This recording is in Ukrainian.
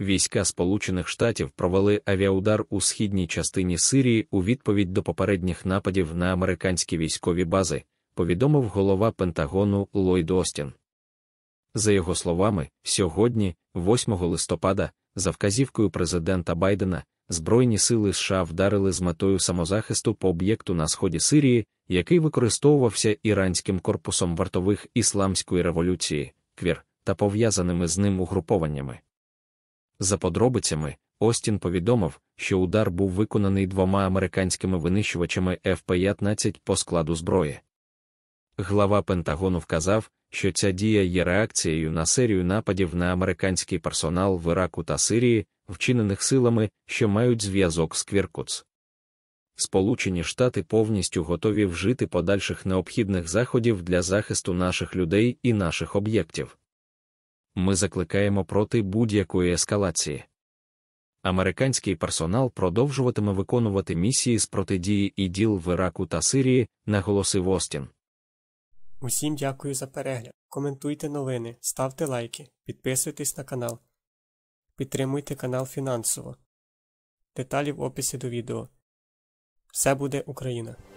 війська Сполучених Штатів провели авіаудар у східній частині Сирії у відповідь до попередніх нападів на американські військові бази, повідомив голова Пентагону Ллойд Остін. За його словами, сьогодні, 8 листопада, за вказівкою президента Байдена, Збройні сили США вдарили з метою самозахисту по об'єкту на сході Сирії, який використовувався іранським корпусом вартових ісламської революції, квір та пов'язаними з ним угрупованнями. За подробицями, Остін повідомив, що удар був виконаний двома американськими винищувачами F-15 по складу зброї. Глава Пентагону вказав, що ця дія є реакцією на серію нападів на американський персонал в Іраку та Сирії, вчинених силами, що мають зв'язок з Квіркутс. Сполучені Штати повністю готові вжити подальших необхідних заходів для захисту наших людей і наших об'єктів. Ми закликаємо проти будь-якої ескалації. Американський персонал продовжуватиме виконувати місії з протидії іділ в Іраку та Сирії, наголосив Остін. Усім дякую за перегляд. Коментуйте новини, ставте лайки, підписуйтесь на канал. Підтримуйте канал фінансово. Деталі в описі до відео. Все буде Україна!